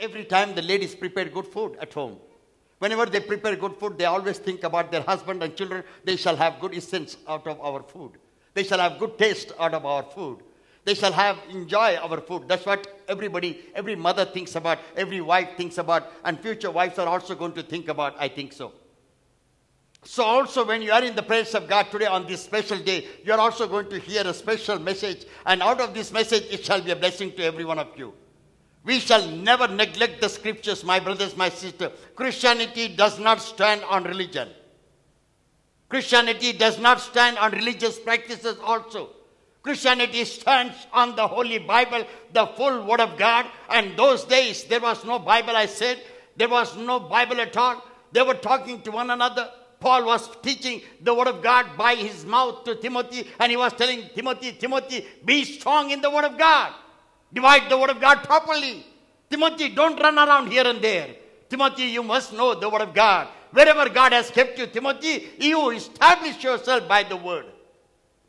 Every time the ladies prepare good food at home. Whenever they prepare good food, they always think about their husband and children. They shall have good essence out of our food. They shall have good taste out of our food. They shall have enjoy our food. That's what everybody, every mother thinks about, every wife thinks about, and future wives are also going to think about, I think so. So, also, when you are in the presence of God today on this special day, you are also going to hear a special message. And out of this message, it shall be a blessing to every one of you. We shall never neglect the scriptures, my brothers, my sisters. Christianity does not stand on religion. Christianity does not stand on religious practices also. Christianity stands on the Holy Bible, the full Word of God. And those days, there was no Bible, I said. There was no Bible at all. They were talking to one another. Paul was teaching the Word of God by his mouth to Timothy, and he was telling Timothy, Timothy, be strong in the Word of God. Divide the word of God properly. Timothy, don't run around here and there. Timothy, you must know the word of God. Wherever God has kept you, Timothy, you establish yourself by the word.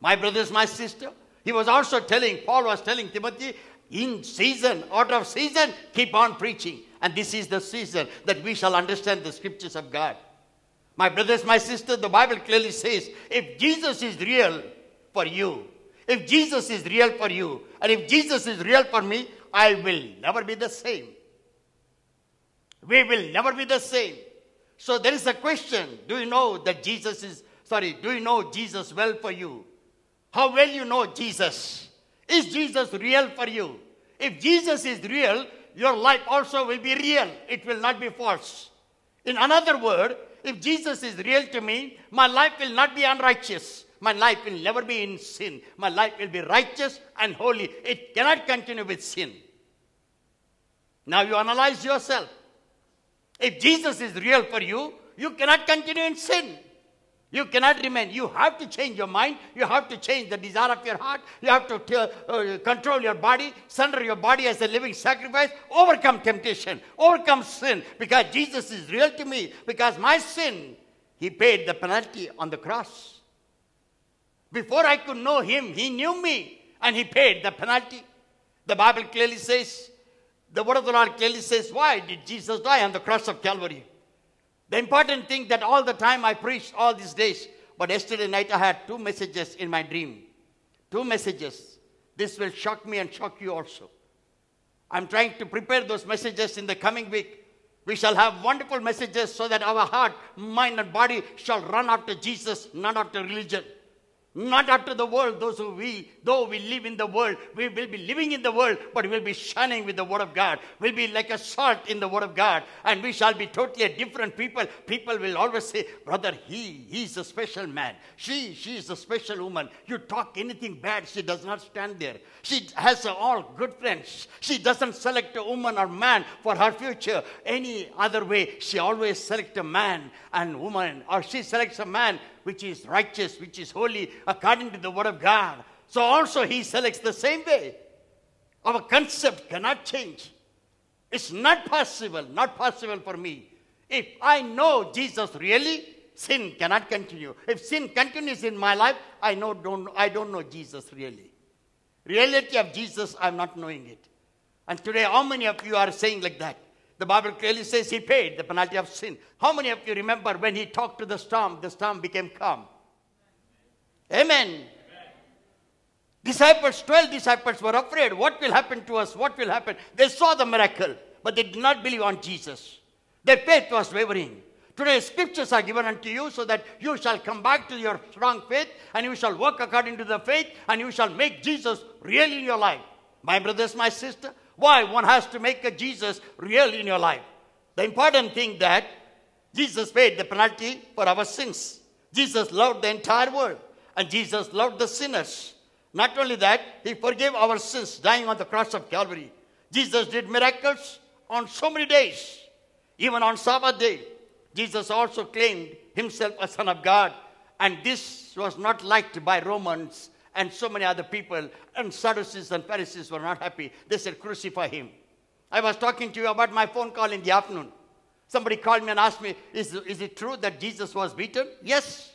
My brothers, my sister, he was also telling, Paul was telling Timothy, in season, out of season, keep on preaching. And this is the season that we shall understand the scriptures of God. My brothers, my sister, the Bible clearly says, if Jesus is real for you, if Jesus is real for you, and if Jesus is real for me, I will never be the same. We will never be the same. So there is a question. Do you know that Jesus is, sorry, do you know Jesus well for you? How well you know Jesus? Is Jesus real for you? If Jesus is real, your life also will be real. It will not be false. In another word, if Jesus is real to me, my life will not be unrighteous. My life will never be in sin. My life will be righteous and holy. It cannot continue with sin. Now you analyze yourself. If Jesus is real for you, you cannot continue in sin. You cannot remain. You have to change your mind. You have to change the desire of your heart. You have to uh, control your body, surrender your body as a living sacrifice, overcome temptation, overcome sin. Because Jesus is real to me. Because my sin, He paid the penalty on the cross. Before I could know him, he knew me and he paid the penalty. The Bible clearly says, the word of the Lord clearly says, why did Jesus die on the cross of Calvary? The important thing that all the time I preached all these days, but yesterday night I had two messages in my dream. Two messages. This will shock me and shock you also. I'm trying to prepare those messages in the coming week. We shall have wonderful messages so that our heart, mind, and body shall run after Jesus, not after religion. Not after the world, those who we, though we live in the world, we will be living in the world, but we'll be shining with the word of God. We'll be like a salt in the word of God, and we shall be totally different people. People will always say, Brother, he, he's a special man. She, she's a special woman. You talk anything bad, she does not stand there. She has all good friends. She doesn't select a woman or man for her future. Any other way, she always selects a man and woman, or she selects a man which is righteous, which is holy, according to the word of God. So also he selects the same way. Our concept cannot change. It's not possible, not possible for me. If I know Jesus really, sin cannot continue. If sin continues in my life, I know don't I don't know Jesus really. Reality of Jesus, I'm not knowing it. And today, how many of you are saying like that? The Bible clearly says he paid the penalty of sin. How many of you remember when he talked to the storm, the storm became calm? Amen. Amen. Disciples, 12 disciples were afraid. What will happen to us? What will happen? They saw the miracle, but they did not believe on Jesus. Their faith was wavering. Today, scriptures are given unto you so that you shall come back to your strong faith and you shall walk according to the faith and you shall make Jesus real in your life. My brothers, my sister, why? One has to make a Jesus real in your life. The important thing that Jesus paid the penalty for our sins. Jesus loved the entire world. And Jesus loved the sinners. Not only that, he forgave our sins dying on the cross of Calvary. Jesus did miracles on so many days. Even on Sabbath day, Jesus also claimed himself a son of God. And this was not liked by Romans and so many other people, and Sadducees and Pharisees were not happy. They said, Crucify him. I was talking to you about my phone call in the afternoon. Somebody called me and asked me, Is, is it true that Jesus was beaten? Yes.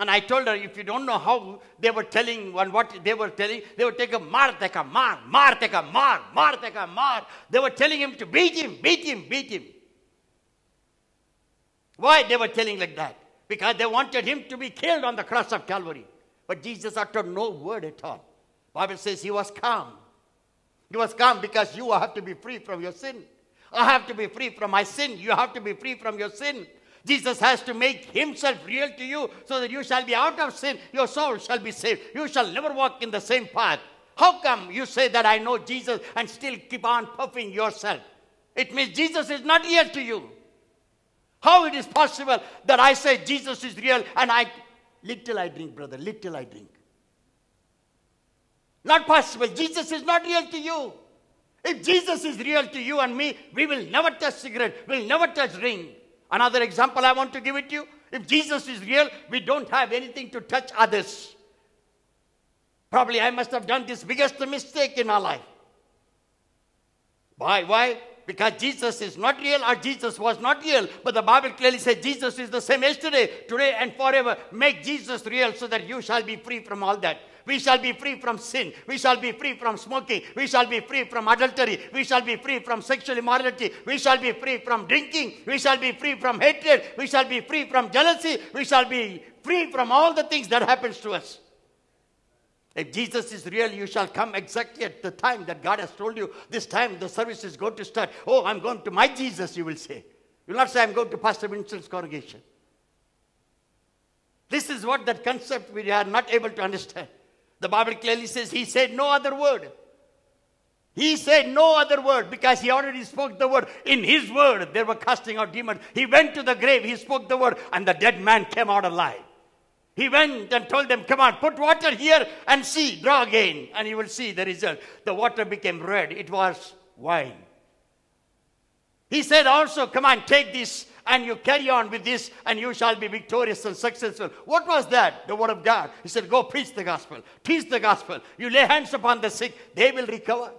And I told her, if you don't know how they were telling and what they were telling, they were taking mar, take a mar, mar, take a mar, mar, take a mar. They were telling him to beat him, beat him, beat him. Why they were telling like that? Because they wanted him to be killed on the cross of Calvary. But Jesus uttered no word at all. Bible says he was calm. He was calm because you have to be free from your sin. I have to be free from my sin. You have to be free from your sin. Jesus has to make himself real to you so that you shall be out of sin. Your soul shall be saved. You shall never walk in the same path. How come you say that I know Jesus and still keep on puffing yourself? It means Jesus is not real to you. How it is possible that I say Jesus is real and I Little I drink, brother, little I drink. Not possible. Jesus is not real to you. If Jesus is real to you and me, we will never touch cigarette, we'll never touch ring. Another example I want to give it to you. If Jesus is real, we don't have anything to touch others. Probably I must have done this biggest mistake in my life. Why? Why? Because Jesus is not real or Jesus was not real. But the Bible clearly says Jesus is the same yesterday, today, and forever. Make Jesus real so that you shall be free from all that. We shall be free from sin. We shall be free from smoking. We shall be free from adultery. We shall be free from sexual immorality. We shall be free from drinking. We shall be free from hatred. We shall be free from jealousy. We shall be free from all the things that happens to us. If Jesus is real, you shall come exactly at the time that God has told you. This time the service is going to start. Oh, I'm going to my Jesus, you will say. You'll not say, I'm going to Pastor Vincent's congregation. This is what that concept we are not able to understand. The Bible clearly says, He said no other word. He said no other word because he already spoke the word. In his word, they were casting out demons. He went to the grave, he spoke the word, and the dead man came out alive. He went and told them, Come on, put water here and see, draw again, and you will see the result. The water became red, it was wine. He said also, Come on, take this and you carry on with this, and you shall be victorious and successful. What was that? The word of God. He said, Go preach the gospel, teach the gospel. You lay hands upon the sick, they will recover.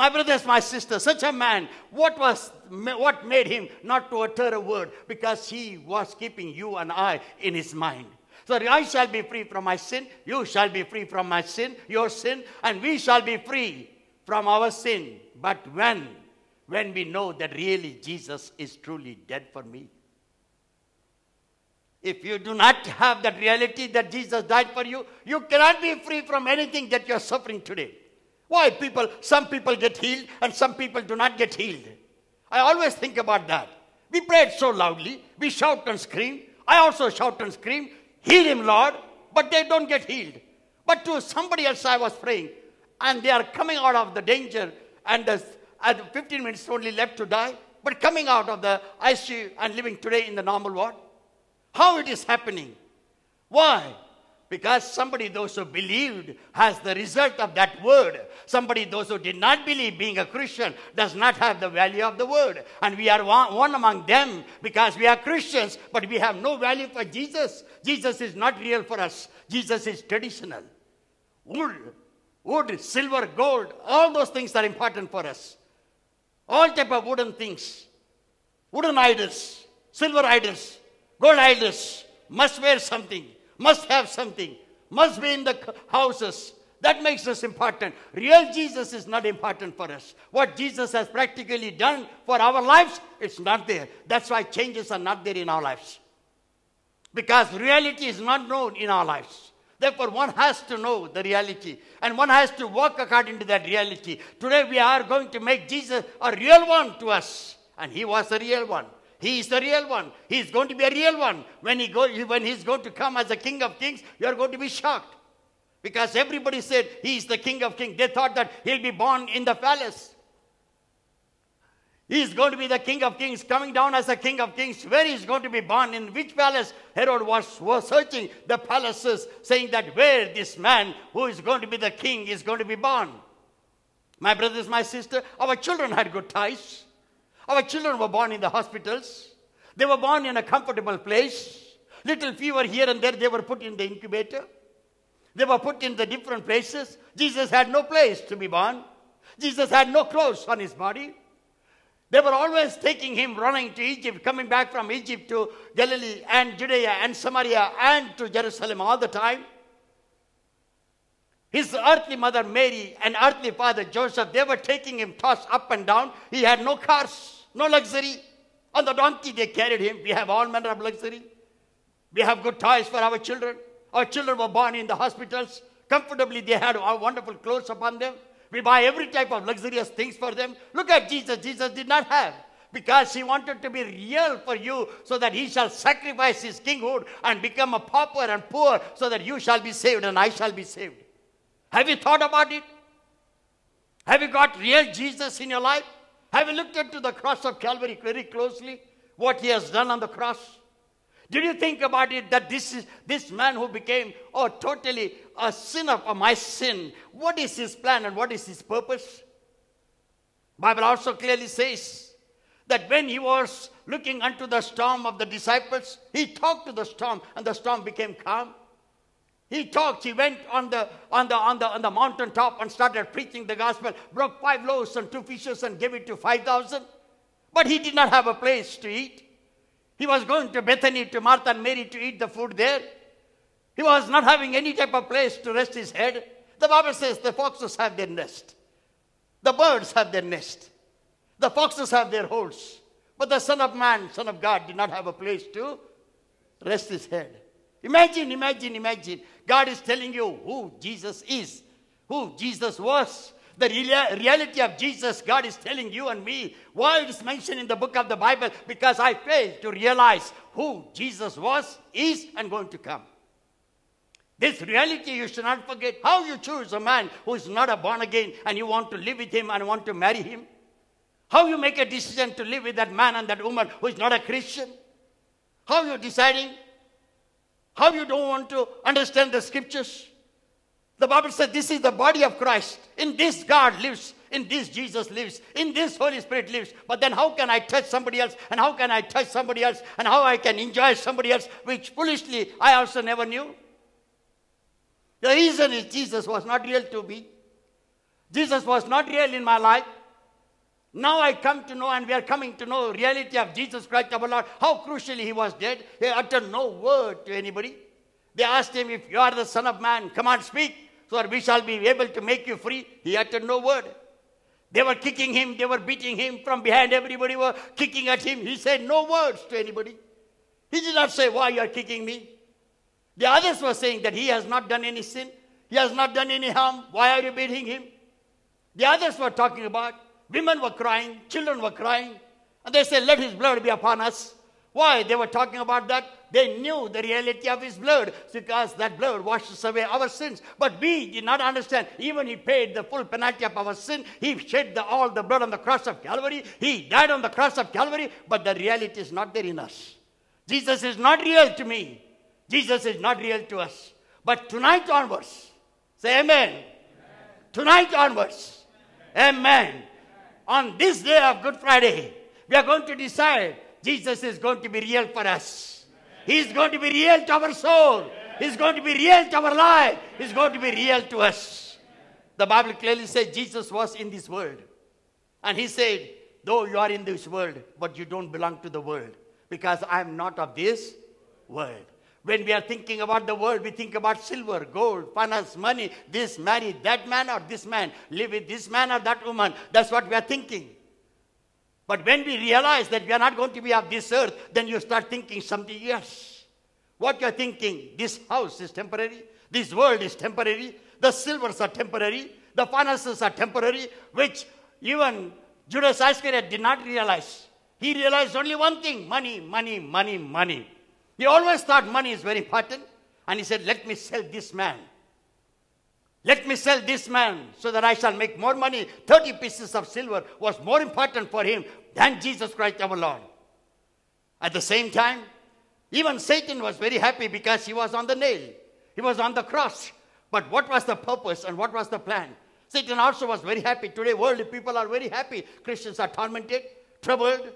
My brothers, my sisters, such a man, what, was, what made him not to utter a word? Because he was keeping you and I in his mind. So I shall be free from my sin, you shall be free from my sin, your sin, and we shall be free from our sin. But when? When we know that really Jesus is truly dead for me. If you do not have that reality that Jesus died for you, you cannot be free from anything that you're suffering today. Why people, some people get healed and some people do not get healed. I always think about that. We prayed so loudly, we shout and scream. I also shout and scream, heal him, Lord, but they don't get healed. But to somebody else I was praying, and they are coming out of the danger, and at 15 minutes only left to die, but coming out of the ICU and living today in the normal world. How it is happening? Why? Because somebody, those who believed, has the result of that word. Somebody, those who did not believe, being a Christian, does not have the value of the word. And we are one, one among them because we are Christians, but we have no value for Jesus. Jesus is not real for us. Jesus is traditional. Wood, wood, silver, gold, all those things are important for us. All type of wooden things. Wooden idols, silver idols, gold idols must wear something must have something, must be in the houses. That makes us important. Real Jesus is not important for us. What Jesus has practically done for our lives, it's not there. That's why changes are not there in our lives. Because reality is not known in our lives. Therefore, one has to know the reality and one has to walk according to that reality. Today, we are going to make Jesus a real one to us, and He was a real one. He is the real one. He is going to be a real one. When, he go, when he's going to come as a king of kings, you're going to be shocked. Because everybody said he is the king of kings. They thought that he'll be born in the palace. He is going to be the king of kings, coming down as a king of kings. Where is going to be born? In which palace? Herod was, was searching the palaces, saying that where this man who is going to be the king is going to be born. My brothers, my sister, our children had good ties. Our children were born in the hospitals. They were born in a comfortable place. Little fever here and there, they were put in the incubator. They were put in the different places. Jesus had no place to be born. Jesus had no clothes on his body. They were always taking him, running to Egypt, coming back from Egypt to Galilee and Judea and Samaria and to Jerusalem all the time. His earthly mother Mary and earthly father Joseph, they were taking him tossed up and down. He had no cars no luxury. On the donkey they carried him. We have all manner of luxury. We have good toys for our children. Our children were born in the hospitals. Comfortably they had our wonderful clothes upon them. We buy every type of luxurious things for them. Look at Jesus. Jesus did not have because he wanted to be real for you so that he shall sacrifice his kinghood and become a pauper and poor so that you shall be saved and I shall be saved. Have you thought about it? Have you got real Jesus in your life? Have you looked into the cross of Calvary very closely? What he has done on the cross? Did you think about it that this is this man who became oh totally a sinner for my sin? What is his plan and what is his purpose? Bible also clearly says that when he was looking unto the storm of the disciples, he talked to the storm and the storm became calm. He talked, he went on the, on the, on the, on the mountaintop and started preaching the gospel, broke five loaves and two fishes and gave it to 5,000. But he did not have a place to eat. He was going to Bethany to Martha and Mary to eat the food there. He was not having any type of place to rest his head. The Bible says the foxes have their nest. The birds have their nest. The foxes have their holes. But the Son of Man, Son of God, did not have a place to rest his head. Imagine, imagine, imagine. God is telling you who Jesus is, who Jesus was. The rea reality of Jesus, God is telling you and me why it is mentioned in the book of the Bible because I failed to realize who Jesus was, is, and going to come. This reality you should not forget. How you choose a man who is not a born again and you want to live with him and want to marry him? How you make a decision to live with that man and that woman who is not a Christian? How you deciding how you don't want to understand the scriptures? The Bible said, this is the body of Christ. In this God lives. In this Jesus lives. In this Holy Spirit lives. But then how can I touch somebody else? And how can I touch somebody else? And how I can enjoy somebody else, which foolishly I also never knew? The reason is Jesus was not real to me. Jesus was not real in my life. Now I come to know, and we are coming to know reality of Jesus Christ our Lord, how crucially he was dead. He uttered no word to anybody. They asked him, If you are the Son of Man, come and speak, so that we shall be able to make you free. He uttered no word. They were kicking him, they were beating him from behind, everybody were kicking at him. He said no words to anybody. He did not say, Why you are kicking me? The others were saying that he has not done any sin, he has not done any harm. Why are you beating him? The others were talking about Women were crying, children were crying, and they said, Let his blood be upon us. Why? They were talking about that. They knew the reality of his blood because that blood washes away our sins. But we did not understand. Even he paid the full penalty of our sin. He shed the, all the blood on the cross of Calvary. He died on the cross of Calvary. But the reality is not there in us. Jesus is not real to me. Jesus is not real to us. But tonight onwards, say amen. amen. Tonight onwards, amen. amen on this day of Good Friday, we are going to decide Jesus is going to be real for us. He is going to be real to our soul. He is going to be real to our life. He is going to be real to us. The Bible clearly says Jesus was in this world. And he said, though you are in this world, but you don't belong to the world because I am not of this world. When we are thinking about the world, we think about silver, gold, finance, money, this, marry that man or this man, live with this man or that woman. That's what we are thinking. But when we realize that we are not going to be of this earth, then you start thinking something else. What you are thinking, this house is temporary, this world is temporary, the silvers are temporary, the finances are temporary, which even Judas Iscariot did not realize. He realized only one thing money, money, money, money. He always thought money is very important. And he said, Let me sell this man. Let me sell this man so that I shall make more money. 30 pieces of silver was more important for him than Jesus Christ our Lord. At the same time, even Satan was very happy because he was on the nail, he was on the cross. But what was the purpose and what was the plan? Satan also was very happy. Today, worldly people are very happy. Christians are tormented, troubled,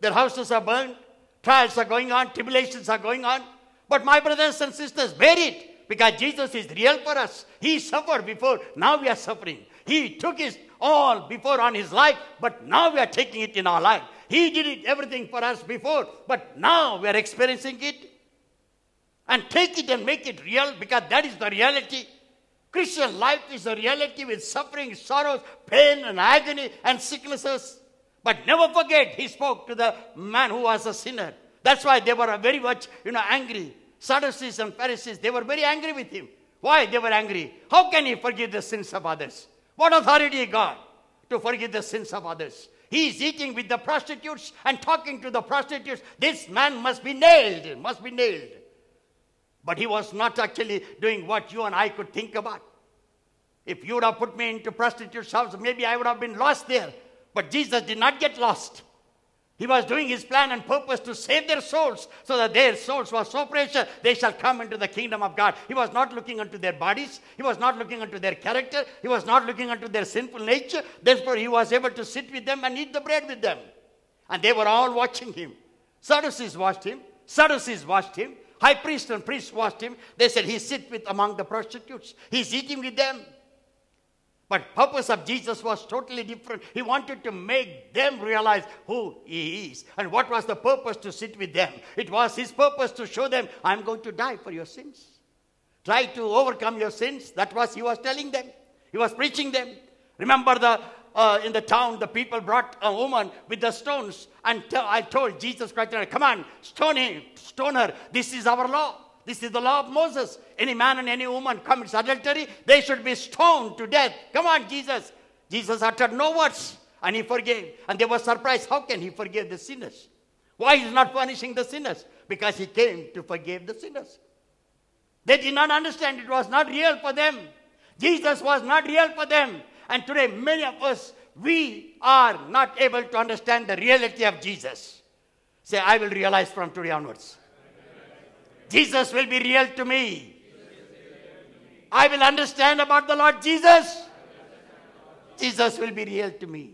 their houses are burned, Trials are going on, tribulations are going on. But my brothers and sisters, bear it because Jesus is real for us. He suffered before, now we are suffering. He took his all before on his life, but now we are taking it in our life. He did it everything for us before, but now we are experiencing it. And take it and make it real because that is the reality. Christian life is a reality with suffering, sorrows, pain, and agony, and sicknesses. But never forget, he spoke to the man who was a sinner. That's why they were very much, you know, angry. Sadducees and Pharisees, they were very angry with him. Why they were angry? How can he forgive the sins of others? What authority God to forgive the sins of others? He is eating with the prostitutes and talking to the prostitutes. This man must be nailed, must be nailed. But he was not actually doing what you and I could think about. If you would have put me into prostitute's house, maybe I would have been lost there. But Jesus did not get lost. He was doing his plan and purpose to save their souls so that their souls were so precious they shall come into the kingdom of God. He was not looking unto their bodies, he was not looking unto their character, he was not looking unto their sinful nature. Therefore, he was able to sit with them and eat the bread with them. And they were all watching him. Sadducees watched him, Sadducees watched him, high priest and priests watched him. They said, He sit with among the prostitutes, he's eating with them. But purpose of Jesus was totally different. He wanted to make them realize who he is and what was the purpose to sit with them. It was his purpose to show them, I'm going to die for your sins. Try to overcome your sins. That was he was telling them. He was preaching them. Remember the uh, in the town, the people brought a woman with the stones, and I told Jesus Christ, "Come on, stone him, stone her. This is our law." This is the law of Moses. Any man and any woman commits adultery, they should be stoned to death. Come on, Jesus. Jesus uttered no words and he forgave. And they were surprised. How can he forgive the sinners? Why is not punishing the sinners? Because he came to forgive the sinners. They did not understand it was not real for them. Jesus was not real for them. And today, many of us, we are not able to understand the reality of Jesus. Say, I will realize from today onwards. Jesus will be real to me. I will understand about the Lord Jesus. Jesus will be real to me.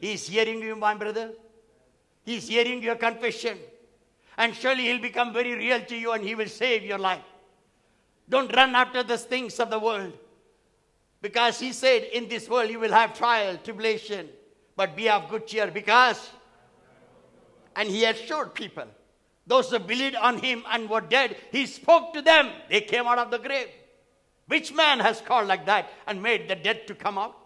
He is hearing you, my brother. He is hearing your confession. And surely he'll become very real to you and he will save your life. Don't run after the things of the world. Because he said, in this world you will have trial, tribulation. But be of good cheer because... And he assured people. Those who believed on him and were dead, he spoke to them. They came out of the grave. Which man has called like that and made the dead to come out?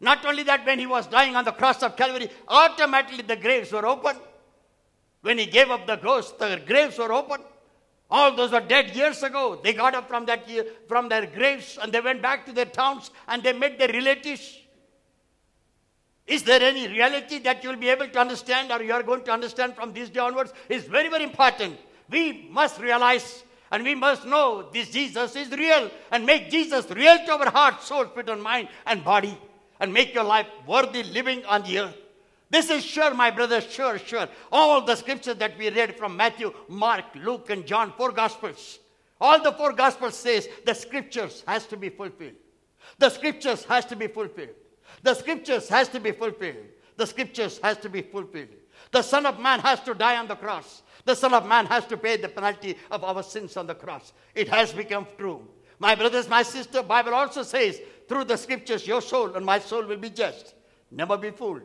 Not only that, when he was dying on the cross of Calvary, automatically the graves were open. When he gave up the ghost, the graves were open. All those were dead years ago. They got up from that year, from their graves and they went back to their towns and they met their relatives. Is there any reality that you'll be able to understand or you are going to understand from this day onwards? Is very, very important. We must realize and we must know this Jesus is real and make Jesus real to our heart, soul, spirit, and mind and body and make your life worthy living on the earth. This is sure, my brother, sure, sure. All the scriptures that we read from Matthew, Mark, Luke, and John, four gospels. All the four gospels says the scriptures has to be fulfilled. The scriptures has to be fulfilled. The scriptures has to be fulfilled. The scriptures has to be fulfilled. The Son of Man has to die on the cross. The Son of Man has to pay the penalty of our sins on the cross. It has become true. My brothers, my sister, Bible also says, through the scriptures, your soul and my soul will be judged. Never be fooled.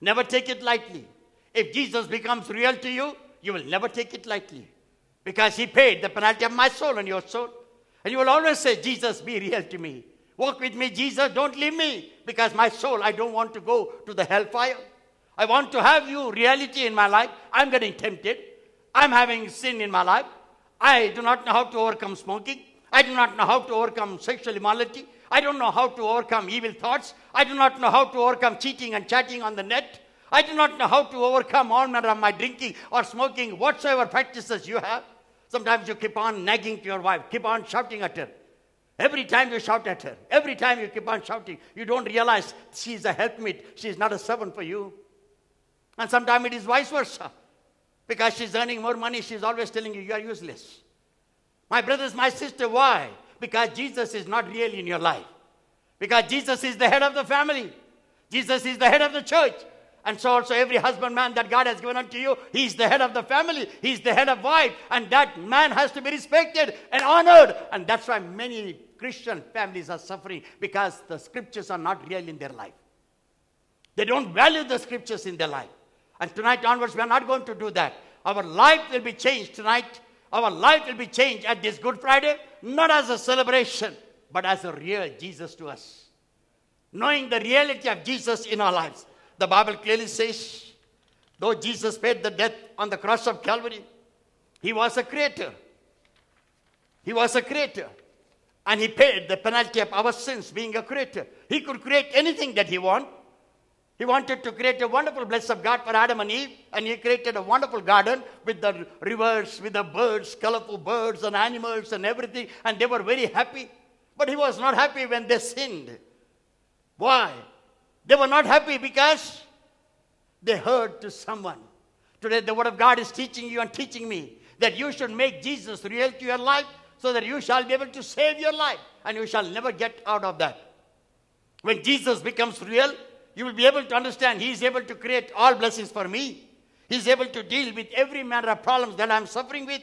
Never take it lightly. If Jesus becomes real to you, you will never take it lightly. Because he paid the penalty of my soul and your soul. And you will always say, Jesus, be real to me. Walk with me, Jesus. Don't leave me because my soul, I don't want to go to the hellfire. I want to have you reality in my life. I'm getting tempted. I'm having sin in my life. I do not know how to overcome smoking. I do not know how to overcome sexual immorality. I don't know how to overcome evil thoughts. I do not know how to overcome cheating and chatting on the net. I do not know how to overcome all manner of my drinking or smoking, whatsoever practices you have. Sometimes you keep on nagging to your wife, keep on shouting at her. Every time you shout at her, every time you keep on shouting, you don't realize she's a helpmeet, she's not a servant for you. And sometimes it is vice versa. Because she's earning more money, she's always telling you, you are useless. My brothers, my sister, why? Because Jesus is not real in your life. Because Jesus is the head of the family, Jesus is the head of the church, and so also every husbandman that God has given unto you, he's the head of the family, He's the head of wife, and that man has to be respected and honored. And that's why many Christian families are suffering because the scriptures are not real in their life. They don't value the scriptures in their life. And tonight onwards, we are not going to do that. Our life will be changed tonight. Our life will be changed at this Good Friday, not as a celebration, but as a real Jesus to us. Knowing the reality of Jesus in our lives. The Bible clearly says, though Jesus paid the death on the cross of Calvary, he was a creator. He was a creator. And he paid the penalty of our sins being a creator. He could create anything that he wanted. He wanted to create a wonderful blessing of God for Adam and Eve, and he created a wonderful garden with the rivers, with the birds, colorful birds and animals and everything, and they were very happy. But he was not happy when they sinned. Why? They were not happy because they heard to someone. Today, the Word of God is teaching you and teaching me that you should make Jesus real to your life so that you shall be able to save your life and you shall never get out of that. When Jesus becomes real, you will be able to understand He is able to create all blessings for me. He is able to deal with every manner of problems that I am suffering with.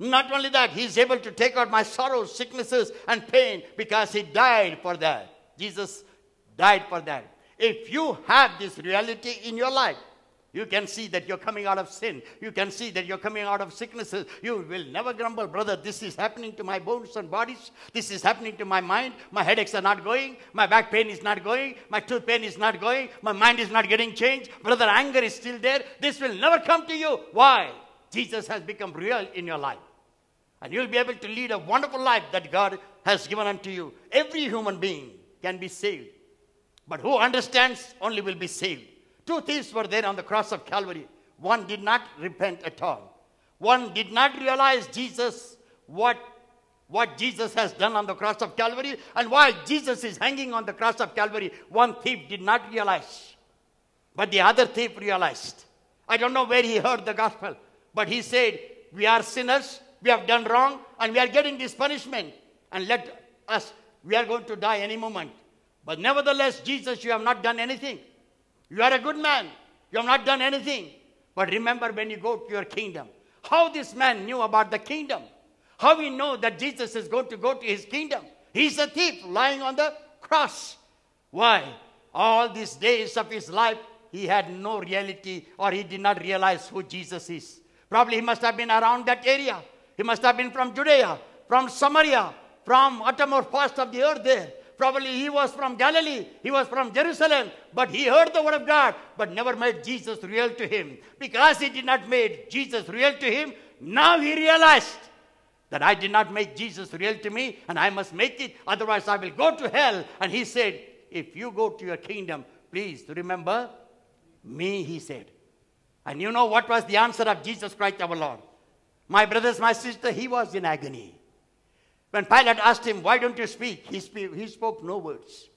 Not only that, He is able to take out my sorrows, sicknesses, and pain because He died for that. Jesus died for that. If you have this reality in your life, you can see that you're coming out of sin. You can see that you're coming out of sicknesses. You will never grumble, brother. This is happening to my bones and bodies. This is happening to my mind. My headaches are not going. My back pain is not going. My tooth pain is not going. My mind is not getting changed. Brother, anger is still there. This will never come to you. Why? Jesus has become real in your life. And you'll be able to lead a wonderful life that God has given unto you. Every human being can be saved but who understands only will be saved. Two thieves were there on the cross of Calvary. One did not repent at all. One did not realize Jesus, what, what Jesus has done on the cross of Calvary. And while Jesus is hanging on the cross of Calvary, one thief did not realize. But the other thief realized. I don't know where he heard the gospel, but he said, We are sinners, we have done wrong, and we are getting this punishment. And let us, we are going to die any moment. But nevertheless, Jesus, you have not done anything. You are a good man. You have not done anything. But remember when you go to your kingdom, how this man knew about the kingdom. How we know that Jesus is going to go to his kingdom. He's a thief lying on the cross. Why? All these days of his life, he had no reality or he did not realize who Jesus is. Probably he must have been around that area. He must have been from Judea, from Samaria, from uttermost parts of the earth there. Probably he was from Galilee, he was from Jerusalem, but he heard the word of God, but never made Jesus real to him. Because he did not make Jesus real to him, now he realized that I did not make Jesus real to me and I must make it, otherwise I will go to hell. And he said, If you go to your kingdom, please remember me, he said. And you know what was the answer of Jesus Christ our Lord? My brothers, my sister, he was in agony. When Pilate asked him, Why don't you speak? He, he spoke no words.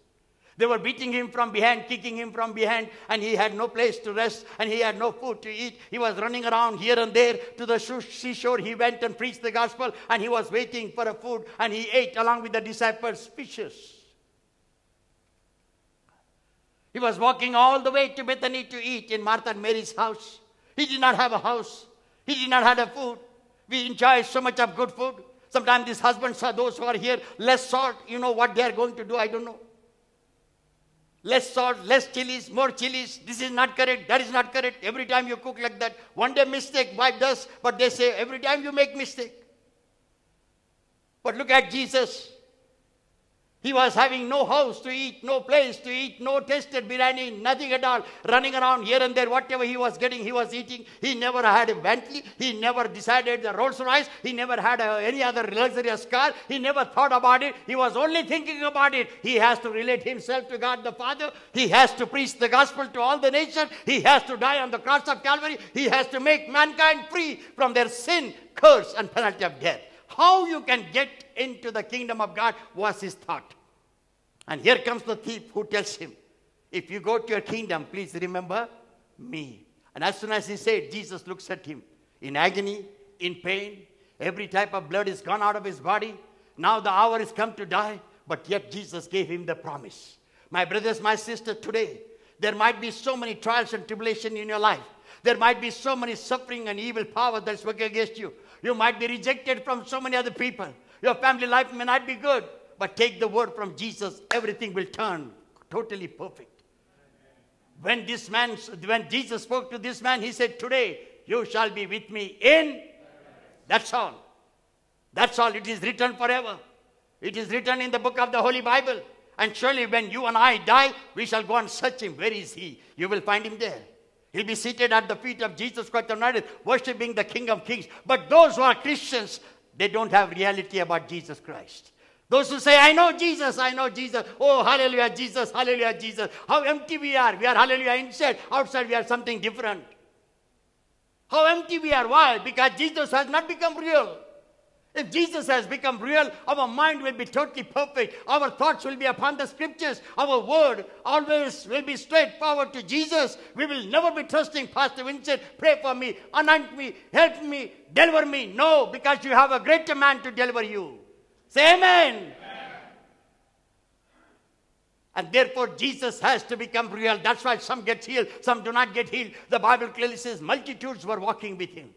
They were beating him from behind, kicking him from behind, and he had no place to rest, and he had no food to eat. He was running around here and there to the seashore. He went and preached the gospel, and he was waiting for a food, and he ate along with the disciples fishes. He was walking all the way to Bethany to eat in Martha and Mary's house. He did not have a house. He did not have a food. We enjoy so much of good food. Sometimes these husbands are those who are here, less salt. You know what they are going to do? I don't know. Less salt, less chilies, more chilies. This is not correct. That is not correct. Every time you cook like that, one day mistake, wife does, but they say every time you make mistake. But look at Jesus. He was having no house to eat, no place to eat, no tasted biryani, nothing at all. Running around here and there, whatever he was getting, he was eating. He never had a Bentley. He never decided the Rolls Royce. He never had a, uh, any other luxurious car. He never thought about it. He was only thinking about it. He has to relate himself to God the Father. He has to preach the gospel to all the nations. He has to die on the cross of Calvary. He has to make mankind free from their sin, curse, and penalty of death how you can get into the kingdom of God was his thought. And here comes the thief who tells him, If you go to your kingdom, please remember me. And as soon as he said, Jesus looks at him in agony, in pain. Every type of blood is gone out of his body. Now the hour is come to die. But yet Jesus gave him the promise. My brothers, my sisters, today, there might be so many trials and tribulation in your life. There might be so many suffering and evil power that's working against you. You might be rejected from so many other people. Your family life may not be good, but take the word from Jesus, everything will turn totally perfect. When this man, when Jesus spoke to this man, he said, Today you shall be with me in. That's all. That's all. It is written forever. It is written in the book of the Holy Bible. And surely when you and I die, we shall go and search him. Where is he? You will find him there. He'll be seated at the feet of Jesus Christ of Nazareth, worshiping the King of Kings. But those who are Christians, they don't have reality about Jesus Christ. Those who say, I know Jesus, I know Jesus. Oh, hallelujah, Jesus, hallelujah, Jesus. How empty we are. We are hallelujah inside. Outside, we are something different. How empty we are. Why? Because Jesus has not become real. If Jesus has become real, our mind will be totally perfect. Our thoughts will be upon the scriptures. Our word always will be straightforward to Jesus. We will never be trusting Pastor Vincent, pray for me, anoint me, help me, deliver me. No, because you have a greater man to deliver you. Say amen. amen. And therefore, Jesus has to become real. That's why some get healed, some do not get healed. The Bible clearly says multitudes were walking with him.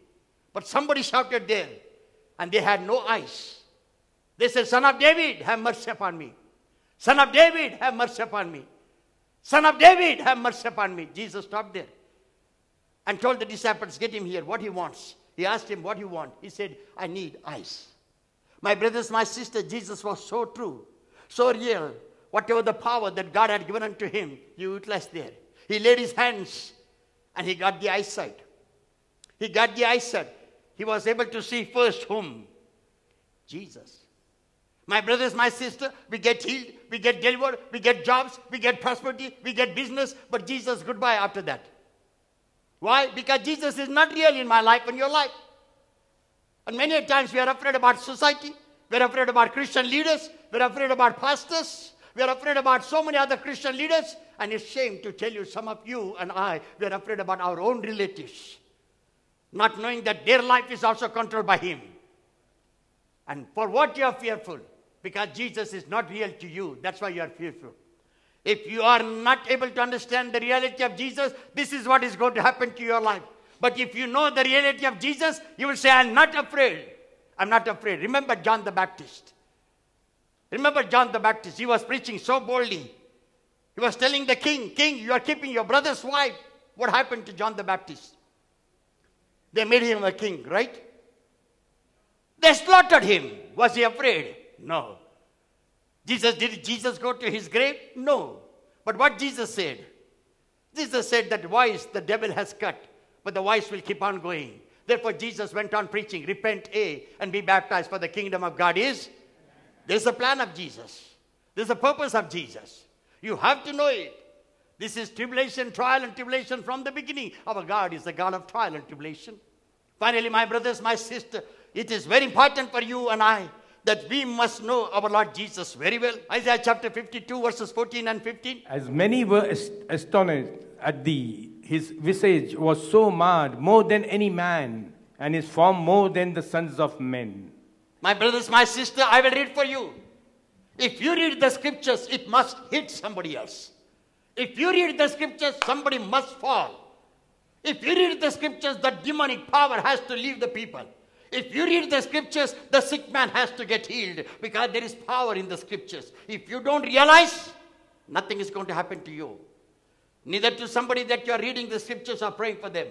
But somebody shouted there, and they had no eyes. They said, Son of David, have mercy upon me. Son of David, have mercy upon me. Son of David, have mercy upon me. Jesus stopped there and told the disciples, Get him here, what he wants. He asked him, What do you want? He said, I need eyes. My brothers, my sister, Jesus was so true, so real. Whatever the power that God had given unto him, he utilized there. He laid his hands and he got the eyesight. He got the eyesight. He was able to see first whom? Jesus. My brothers, my sister, we get healed, we get delivered, we get jobs, we get prosperity, we get business, but Jesus, goodbye after that. Why? Because Jesus is not real in my life and your life. And many times we are afraid about society, we are afraid about Christian leaders, we are afraid about pastors, we are afraid about so many other Christian leaders, and it's shame to tell you, some of you and I, we are afraid about our own relatives not knowing that their life is also controlled by Him. And for what you are fearful? Because Jesus is not real to you. That's why you are fearful. If you are not able to understand the reality of Jesus, this is what is going to happen to your life. But if you know the reality of Jesus, you will say, I'm not afraid. I'm not afraid. Remember John the Baptist. Remember John the Baptist. He was preaching so boldly. He was telling the king, King, you are keeping your brother's wife. What happened to John the Baptist? They made him a king, right? They slaughtered him. Was he afraid? No. Jesus, did Jesus go to his grave? No. But what Jesus said? Jesus said that voice the devil has cut, but the voice will keep on going. Therefore, Jesus went on preaching, repent, A, and be baptized for the kingdom of God is. There's a plan of Jesus. There's a purpose of Jesus. You have to know it. This is tribulation, trial and tribulation from the beginning. Our God is the God of trial and tribulation. Finally, my brothers, my sister, it is very important for you and I that we must know our Lord Jesus very well. Isaiah chapter 52, verses 14 and 15. As many were astonished at thee, his visage was so marred more than any man, and his form more than the sons of men. My brothers, my sister, I will read for you. If you read the scriptures, it must hit somebody else. If you read the scriptures, somebody must fall. If you read the scriptures, the demonic power has to leave the people. If you read the scriptures, the sick man has to get healed because there is power in the scriptures. If you don't realize, nothing is going to happen to you. Neither to somebody that you are reading the scriptures or praying for them.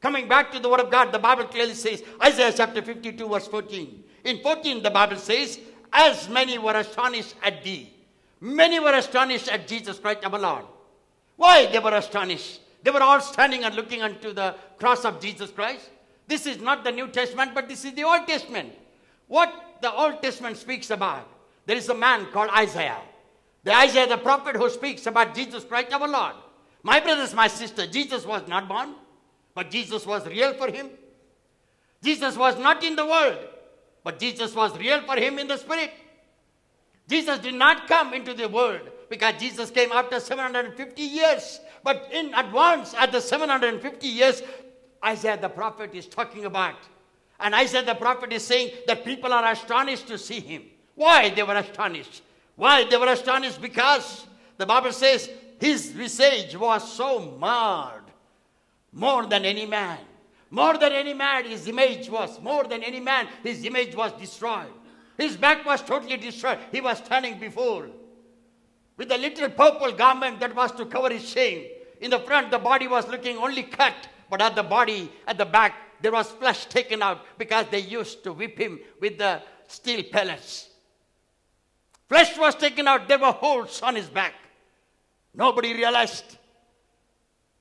Coming back to the word of God, the Bible clearly says, Isaiah chapter 52, verse 14. In 14, the Bible says, As many were astonished at thee, many were astonished at Jesus Christ our Lord. Why they were astonished? They were all standing and looking unto the cross of Jesus Christ. This is not the New Testament, but this is the Old Testament. What the Old Testament speaks about. There is a man called Isaiah. The Isaiah, the prophet who speaks about Jesus Christ our Lord. My brothers, my sisters, Jesus was not born, but Jesus was real for him. Jesus was not in the world, but Jesus was real for him in the spirit. Jesus did not come into the world, because Jesus came after 750 years. But in advance, at the 750 years, Isaiah the prophet is talking about. And Isaiah the prophet is saying that people are astonished to see him. Why they were astonished? Why they were astonished? Because the Bible says his visage was so marred, more than any man. More than any man, his image was. More than any man, his image was destroyed. His back was totally destroyed. He was standing before with a little purple garment that was to cover his shame. In the front, the body was looking only cut, but at the body, at the back, there was flesh taken out because they used to whip him with the steel pellets. Flesh was taken out, there were holes on his back. Nobody realized.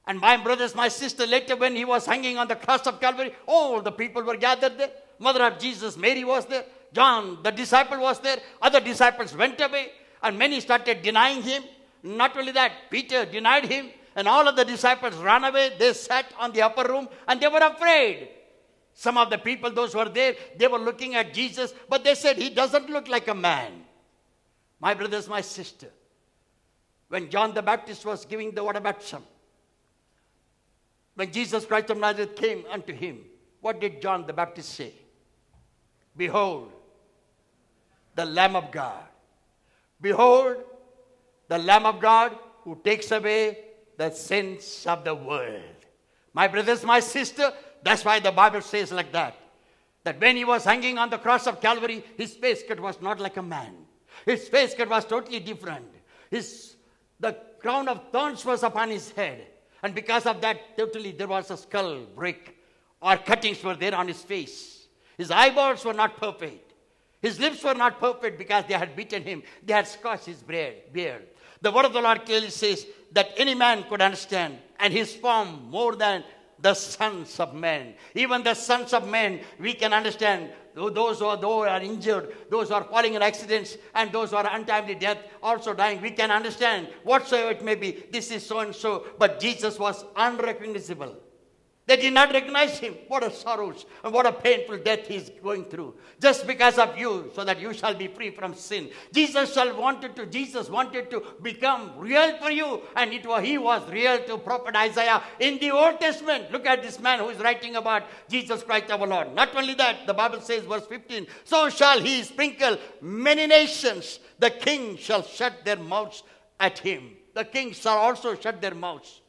And my brothers, my sister, later when he was hanging on the cross of Calvary, all the people were gathered there. Mother of Jesus, Mary was there. John, the disciple, was there. Other disciples went away. And many started denying him. Not only that, Peter denied him, and all of the disciples ran away. They sat on the upper room and they were afraid. Some of the people, those who were there, they were looking at Jesus, but they said, He doesn't look like a man. My brothers, my sister, when John the Baptist was giving the water baptism, when Jesus Christ of Nazareth came unto him, what did John the Baptist say? Behold, the Lamb of God Behold, the Lamb of God who takes away the sins of the world. My brothers, my sister, that's why the Bible says like that. That when he was hanging on the cross of Calvary, his cut was not like a man. His cut was totally different. His, the crown of thorns was upon his head. And because of that, totally there was a skull break or cuttings were there on his face. His eyeballs were not perfect. His lips were not perfect because they had beaten him, they had scorched his beard. The word of the Lord clearly says that any man could understand, and his form more than the sons of men. Even the sons of men, we can understand those who are, those are injured, those who are falling in accidents, and those who are untimely death, also dying. We can understand whatsoever it may be, this is so and so. But Jesus was unrecognizable. They did not recognize him. What a sorrows and what a painful death he is going through. Just because of you, so that you shall be free from sin. Jesus shall wanted to, Jesus wanted to become real for you, and it was, he was real to prophet Isaiah in the Old Testament. Look at this man who is writing about Jesus Christ our Lord. Not only that, the Bible says, verse 15, so shall he sprinkle many nations, the king shall shut their mouths at him. The kings shall also shut their mouths.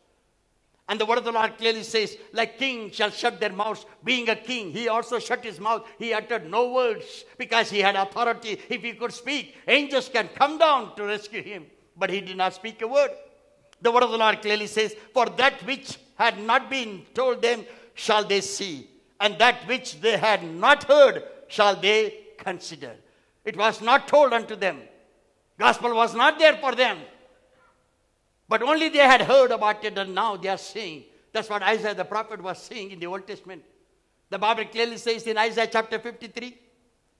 And the word of the Lord clearly says, like king shall shut their mouths. Being a king, he also shut his mouth. He uttered no words because he had authority. If he could speak, angels can come down to rescue him. But he did not speak a word. The word of the Lord clearly says, For that which had not been told them shall they see, and that which they had not heard shall they consider. It was not told unto them. Gospel was not there for them. But only they had heard about it and now they are seeing. That's what Isaiah the prophet was seeing in the Old Testament. The Bible clearly says in Isaiah chapter 53,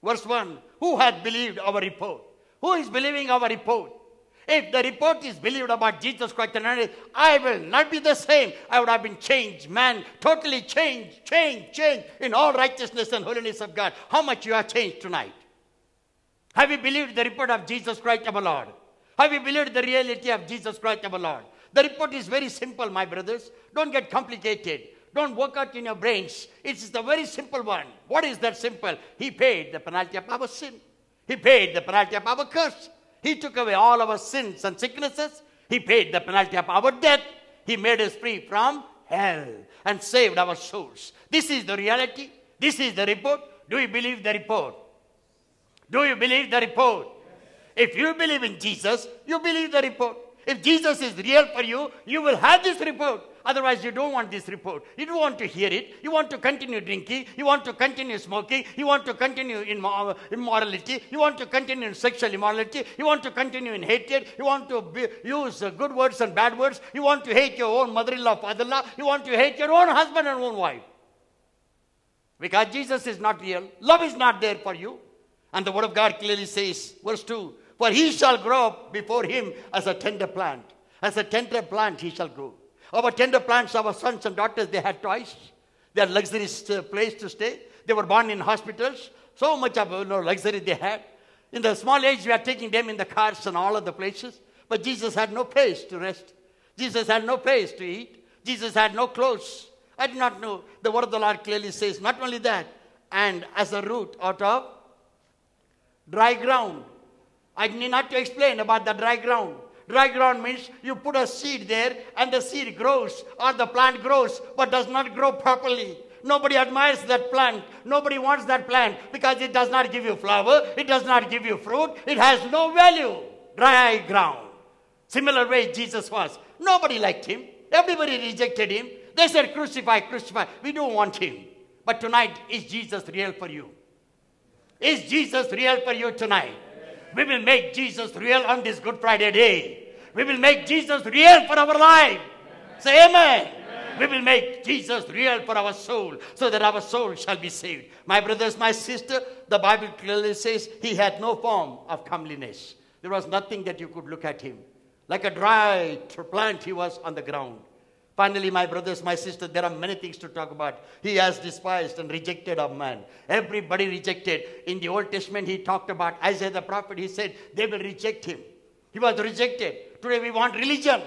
verse 1 Who hath believed our report? Who is believing our report? If the report is believed about Jesus Christ and I will not be the same. I would have been changed, man, totally changed, changed, changed in all righteousness and holiness of God. How much you are changed tonight? Have you believed the report of Jesus Christ, our Lord? Have you believed the reality of Jesus Christ our Lord? The report is very simple, my brothers. Don't get complicated. Don't work out in your brains. It's the very simple one. What is that simple? He paid the penalty of our sin. He paid the penalty of our curse. He took away all our sins and sicknesses. He paid the penalty of our death. He made us free from hell and saved our souls. This is the reality. This is the report. Do you believe the report? Do you believe the report? If you believe in Jesus, you believe the report. If Jesus is real for you, you will have this report. Otherwise, you don't want this report. You don't want to hear it. You want to continue drinking. You want to continue smoking. You want to continue in immorality. You want to continue in sexual immorality. You want to continue in hatred. You want to be, use good words and bad words. You want to hate your own mother-in-law, father-in-law. You want to hate your own husband and own wife. Because Jesus is not real. Love is not there for you. And the Word of God clearly says, verse 2, for he shall grow up before him as a tender plant. As a tender plant he shall grow. Our tender plants, our sons and daughters, they had toys. They had luxurious uh, place to stay. They were born in hospitals. So much of you know, luxury they had. In the small age, we are taking them in the cars and all of the places. But Jesus had no place to rest. Jesus had no place to eat. Jesus had no clothes. I do not know. The word of the Lord clearly says, not only that, and as a root out of dry ground. I need not to explain about the dry ground. Dry ground means you put a seed there and the seed grows or the plant grows but does not grow properly. Nobody admires that plant. Nobody wants that plant because it does not give you flower. It does not give you fruit. It has no value. Dry ground. Similar way Jesus was. Nobody liked him. Everybody rejected him. They said, crucify, crucify. We don't want him. But tonight, is Jesus real for you? Is Jesus real for you tonight? We will make Jesus real on this Good Friday day. We will make Jesus real for our life. Amen. Say amen. amen. We will make Jesus real for our soul so that our soul shall be saved. My brothers, my sister, the Bible clearly says he had no form of comeliness. There was nothing that you could look at him. Like a dry plant, he was on the ground. Finally, my brothers, my sisters, there are many things to talk about. He has despised and rejected a man. Everybody rejected. In the Old Testament, he talked about Isaiah the prophet. He said, they will reject him. He was rejected. Today we want religion.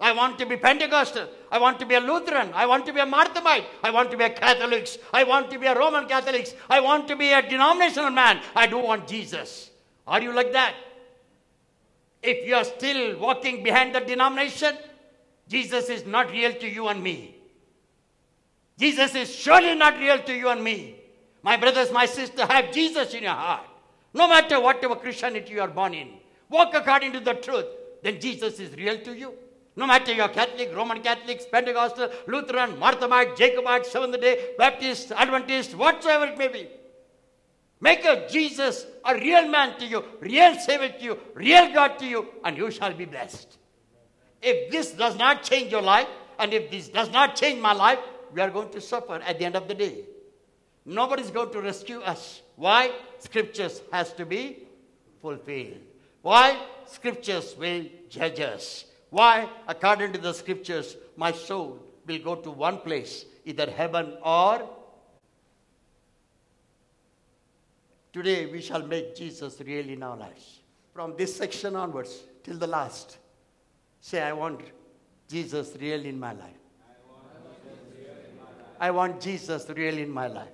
I want to be Pentecostal. I want to be a Lutheran. I want to be a Marthamite. I want to be a Catholic. I want to be a Roman Catholic. I want to be a denominational man. I do want Jesus. Are you like that? If you are still walking behind the denomination, Jesus is not real to you and me. Jesus is surely not real to you and me. My brothers, my sisters, have Jesus in your heart. No matter whatever Christianity you are born in, walk according to the truth, then Jesus is real to you. No matter your Catholic, Roman Catholic, Pentecostal, Lutheran, Marthamite, Jacobite, Seventh day, Baptist, Adventist, whatsoever it may be. Make a Jesus a real man to you, real Savior to you, real God to you, and you shall be blessed. If this does not change your life, and if this does not change my life, we are going to suffer at the end of the day. Nobody is going to rescue us. Why? Scriptures has to be fulfilled. Why? Scriptures will judge us. Why? According to the scriptures, my soul will go to one place, either heaven or Today we shall make Jesus real in our lives. From this section onwards till the last, Say, I want Jesus real in my life. I want Jesus real in my life.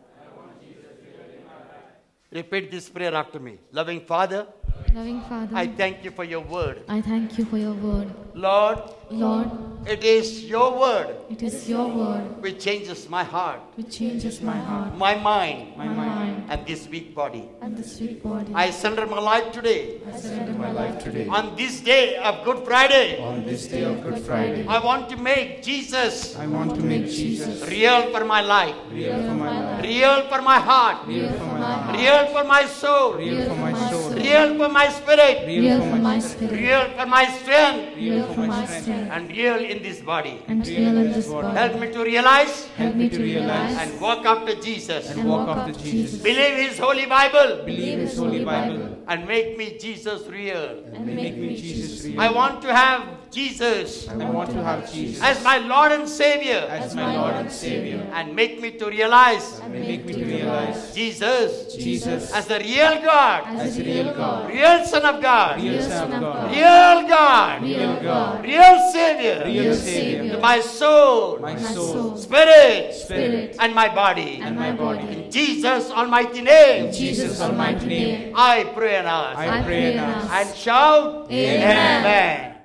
Repeat this prayer after me. Loving Father, Loving Father, I thank you for your word. I thank you for your word. Lord, Lord, it is your word. It is your word which changes my heart. Which changes my heart. My mind. My, my mind. And this weak body. And this weak body. I surrender my life today. I surrender my life today. On this day of Good Friday. On this day of Good Friday. I want to make Jesus. I want to make Jesus real for my life. Real for my life. Real for my heart. Real for my heart. Real for my soul. Real for my soul real for my spirit. Real for my spirit. Real for my strength. Real for my strength. And real in this body. And real in this body. Help me to realize. Help me to realize. And walk after Jesus. And walk after Jesus. Believe His holy Bible. Believe His holy Bible. And make me Jesus real. And make me Jesus real. I want to have Jesus. I want to have Jesus as my Lord and Savior. As my Lord and Savior. And make me to realize. And make me to realize Jesus. Jesus as the real God. As the real God. Real Son of God. Real Son of God. Real God. Real God. Real Savior. Real Savior. To my soul. My soul. Spirit. Spirit. And my body. And my body. In Jesus Almighty name. In Jesus Almighty name. I pray and ask. I pray and ask. And shout. Amen. Amen.